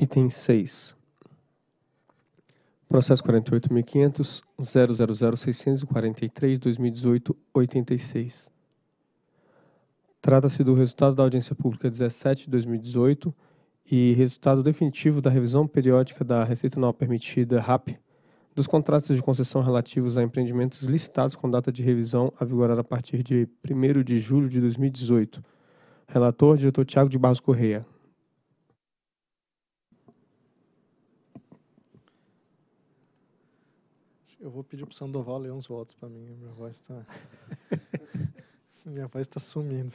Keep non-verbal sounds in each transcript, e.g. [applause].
Item 6. Processo 48.500.000.643.2018.86. Trata-se do resultado da audiência pública 17 de 2018 e resultado definitivo da revisão periódica da Receita Não Permitida RAP dos contratos de concessão relativos a empreendimentos listados com data de revisão a vigorar a partir de 1 de julho de 2018. Relator, diretor Tiago de Barros Correia. eu vou pedir pro Sandoval ler uns votos para mim. Minha voz está. [laughs] minha voz está sumindo.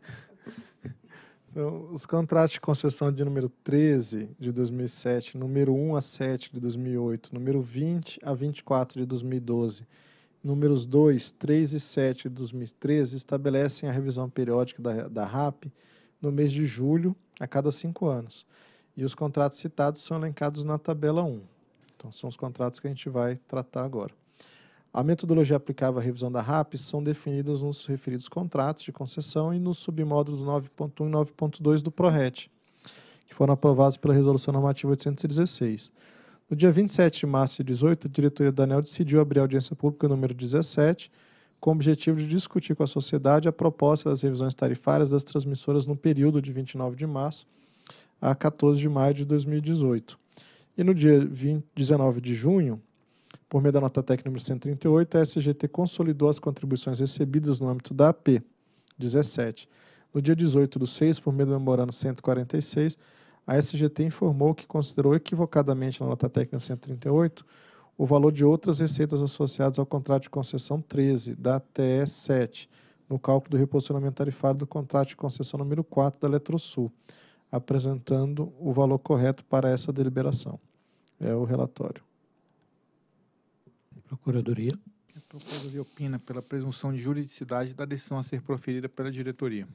[laughs] então, os contratos de concessão de número 13 de 2007, número 1 a 7 de 2008, número 20 a 24 de 2012, números 2, 3 e 7 de 2013 estabelecem a revisão periódica da, da RAP no mês de julho, a cada cinco anos. E os contratos citados são elencados na tabela 1. Então, são os contratos que a gente vai tratar agora. A metodologia aplicável à revisão da RAPS são definidas nos referidos contratos de concessão e nos submódulos 9.1 e 9.2 do PRORET, que foram aprovados pela Resolução Normativa 816. No dia 27 de março de 2018, a diretoria da ANEL decidiu abrir a audiência pública número 17, com o objetivo de discutir com a sociedade a proposta das revisões tarifárias das transmissoras no período de 29 de março a 14 de maio de 2018. E no dia 20, 19 de junho, por meio da nota técnica número 138, a SGT consolidou as contribuições recebidas no âmbito da AP 17. No dia 18 do 6, por meio do memorando 146, a SGT informou que considerou equivocadamente na nota técnica 138 o valor de outras receitas associadas ao contrato de concessão 13 da TE 7, no cálculo do reposicionamento tarifário do contrato de concessão número 4 da Eletrosul apresentando o valor correto para essa deliberação. É o relatório. Procuradoria. A Procuradoria opina pela presunção de juridicidade da decisão a ser proferida pela diretoria.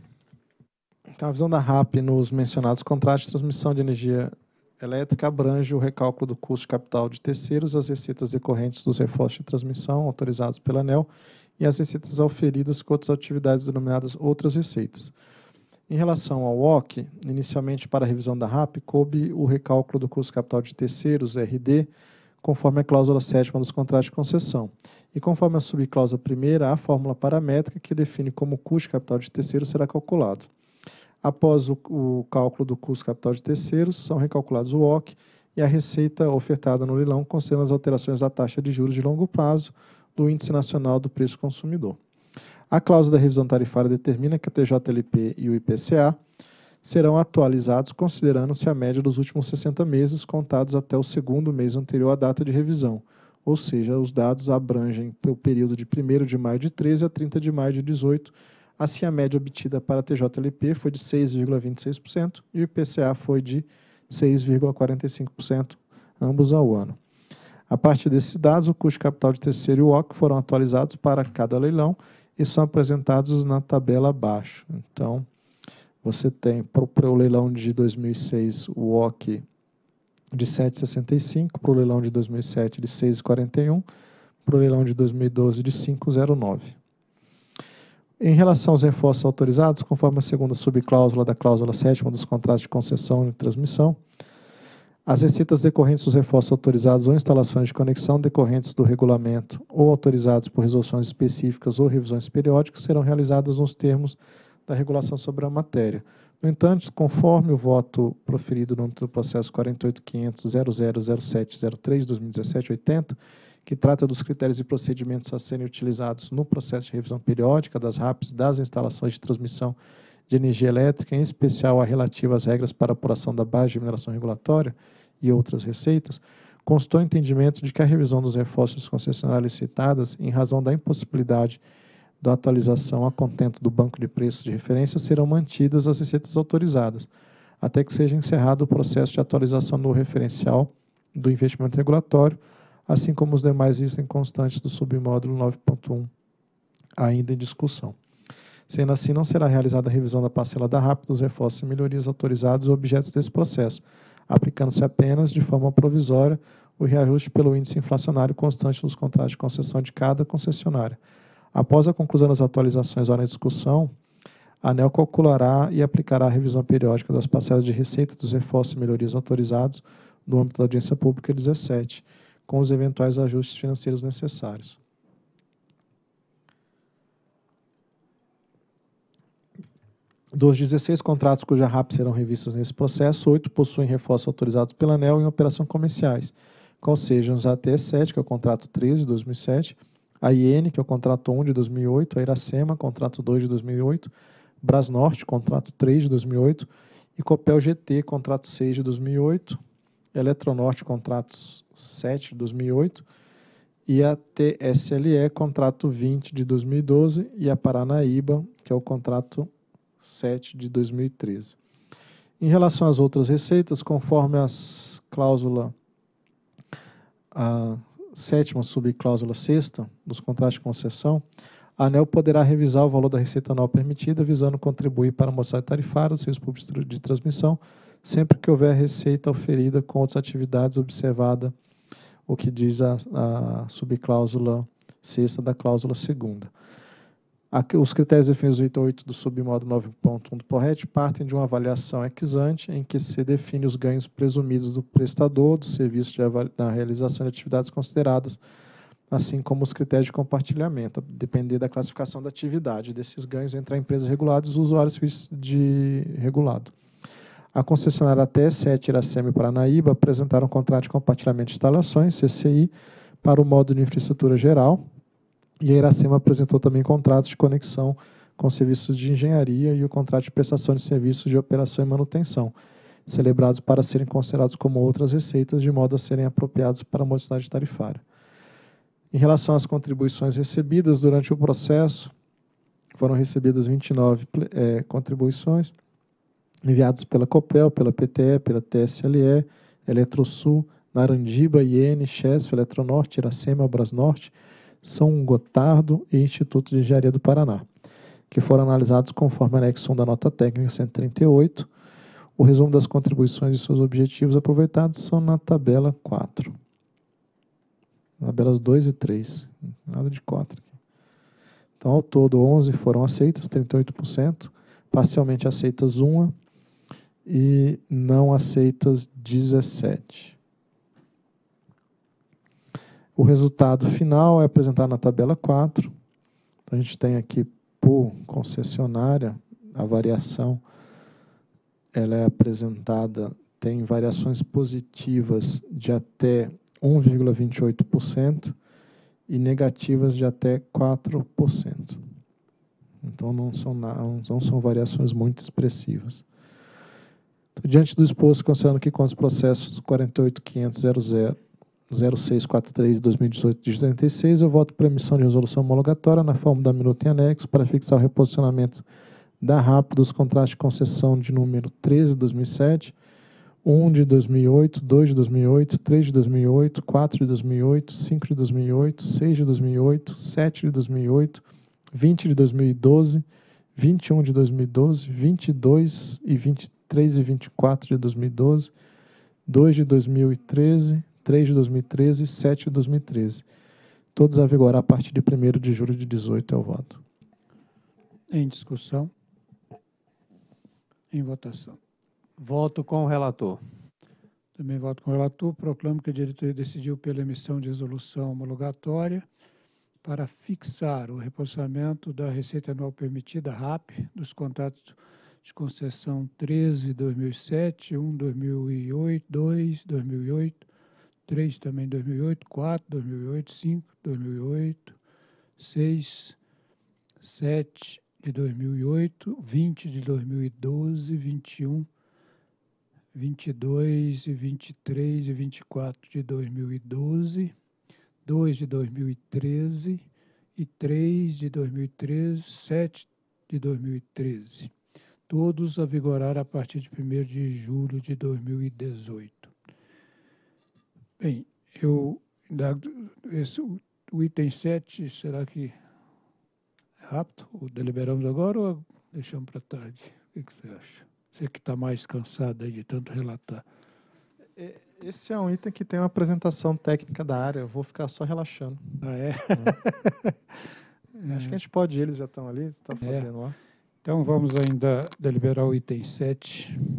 Então, a visão da RAP nos mencionados contratos de transmissão de energia elétrica abrange o recálculo do custo de capital de terceiros, as receitas decorrentes dos reforços de transmissão autorizados pela ANEL e as receitas auferidas com outras atividades denominadas outras receitas. Em relação ao OC, inicialmente para a revisão da RAP, coube o recálculo do custo capital de terceiros, RD, conforme a cláusula sétima dos contratos de concessão. E conforme a subcláusula primeira, a fórmula paramétrica que define como o custo capital de terceiros será calculado. Após o, o cálculo do custo capital de terceiros, são recalculados o OC e a receita ofertada no leilão, considerando as alterações da taxa de juros de longo prazo do Índice Nacional do Preço Consumidor. A cláusula da revisão tarifária determina que a TJLP e o IPCA serão atualizados considerando-se a média dos últimos 60 meses contados até o segundo mês anterior à data de revisão, ou seja, os dados abrangem o período de 1 de maio de 13 a 30 de maio de 18. Assim, a média obtida para a TJLP foi de 6,26% e o IPCA foi de 6,45%, ambos ao ano. A partir desses dados, o custo de capital de terceiro e o OC foram atualizados para cada leilão e são apresentados na tabela abaixo. Então, você tem para o leilão de 2006 o OC de 7,65, para o leilão de 2007 de 6,41, para o leilão de 2012 de 5,09. Em relação aos reforços autorizados, conforme a segunda subcláusula da cláusula sétima dos contratos de concessão e transmissão, as receitas decorrentes dos reforços autorizados ou instalações de conexão decorrentes do regulamento ou autorizados por resoluções específicas ou revisões periódicas serão realizadas nos termos da regulação sobre a matéria. No entanto, conforme o voto proferido no processo 48.500.000703-2017-80, que trata dos critérios e procedimentos a serem utilizados no processo de revisão periódica das RAPs das instalações de transmissão de energia elétrica, em especial a relativa às regras para apuração da base de mineração regulatória, e outras receitas, constou o entendimento de que a revisão dos reforços concessionários citadas, em razão da impossibilidade da atualização a contento do banco de preços de referência, serão mantidas as receitas autorizadas, até que seja encerrado o processo de atualização no referencial do investimento regulatório, assim como os demais itens constantes do submódulo 9.1, ainda em discussão. Sendo assim, não será realizada a revisão da parcela da RAP dos reforços e melhorias autorizados objetos desse processo, aplicando-se apenas de forma provisória o reajuste pelo índice inflacionário constante dos contratos de concessão de cada concessionária. Após a conclusão das atualizações ora em discussão, a ANEL calculará e aplicará a revisão periódica das parcelas de receita dos reforços e melhorias autorizados no âmbito da audiência pública 17, com os eventuais ajustes financeiros necessários. Dos 16 contratos cuja RAP serão revistas nesse processo, oito possuem reforços autorizados pela ANEL em operação comerciais, qual sejam os ats 7, que é o contrato 13 de 2007, a IN, que é o contrato 1 de 2008, a Iracema, contrato 2 de 2008, Brasnorte, contrato 3 de 2008, e Copel GT, contrato 6 de 2008, Eletronorte, contrato 7 de 2008, e a TSLE, contrato 20 de 2012, e a Paranaíba, que é o contrato 7 de 2013. Em relação às outras receitas, conforme as cláusula a sétima subcláusula sexta dos contratos de concessão, a ANEL poderá revisar o valor da receita anual permitida, visando contribuir para a tarifário tarifária dos serviços públicos de transmissão, sempre que houver receita oferida com outras atividades observada o que diz a, a subcláusula sexta da cláusula segunda os critérios definidos no item 8 do submódulo 9.1 do PORRET partem de uma avaliação exante em que se define os ganhos presumidos do prestador do serviço na realização de atividades consideradas, assim como os critérios de compartilhamento, depender da classificação da atividade desses ganhos entre a empresa regulada e os usuários de regulado. A concessionária TE7 Iracema e Paranaíba apresentaram um contrato de compartilhamento de instalações, CCI, para o módulo de infraestrutura geral, e a Iracema apresentou também contratos de conexão com serviços de engenharia e o contrato de prestação de serviços de operação e manutenção, celebrados para serem considerados como outras receitas, de modo a serem apropriados para a modicidade tarifária. Em relação às contribuições recebidas durante o processo, foram recebidas 29 é, contribuições enviadas pela COPEL, pela PTE, pela TSLE, Eletrosul, Narandiba, IN, Chesf, Eletronorte, Iracema, Brasnorte, Norte, são Gotardo e Instituto de Engenharia do Paraná, que foram analisados conforme anexo 1 da nota técnica 138. O resumo das contribuições e seus objetivos aproveitados são na tabela 4. Tabelas 2 e 3, nada de 4. Então, ao todo, 11 foram aceitas, 38%, parcialmente aceitas 1 e não aceitas 17%. O resultado final é apresentado na tabela 4. Então, a gente tem aqui por concessionária a variação ela é apresentada tem variações positivas de até 1,28% e negativas de até 4%. Então não são, não são variações muito expressivas. Então, diante do exposto, considerando que com os processos 48500 0643 de 2018 de 86, eu voto para emissão de resolução homologatória na forma da minuta em anexo para fixar o reposicionamento da RAP dos contratos de concessão de número 13 de 2007, 1 de 2008, 2 de 2008, 3 de 2008, 4 de 2008, 5 de 2008, 6 de 2008, 7 de 2008, 20 de 2012, 21 de 2012, 22 e 23 e 24 de 2012, 2 de 2013, 3 de 2013 e 7 de 2013. Todos a vigorar a partir de 1 de julho de 18 é o voto. Em discussão. Em votação. Voto com o relator. Também voto com o relator. Proclamo que a diretoria decidiu pela emissão de resolução homologatória para fixar o reposicionamento da receita anual permitida, RAP, dos contratos de concessão 13 2007, 1 2008, 2 2008, 3 também 2008, 4 2008, 5 2008, 6, 7 de 2008, 20 de 2012, 21, 22 e 23 e 24 de 2012, 2 de 2013 e 3 de 2013, 7 de 2013. Todos a vigorar a partir de 1 de julho de 2018. Bem, eu. Esse, o item 7, será que é rápido? o deliberamos agora ou deixamos para tarde? O que, você acha? Você que está mais cansado de tanto relatar. É, esse é um item que tem uma apresentação técnica da área, eu vou ficar só relaxando. Ah, é? é. [laughs] Acho é. que a gente pode, ir, eles já estão ali, estão tá é. fazendo é. lá. Então vamos ainda deliberar o item 7.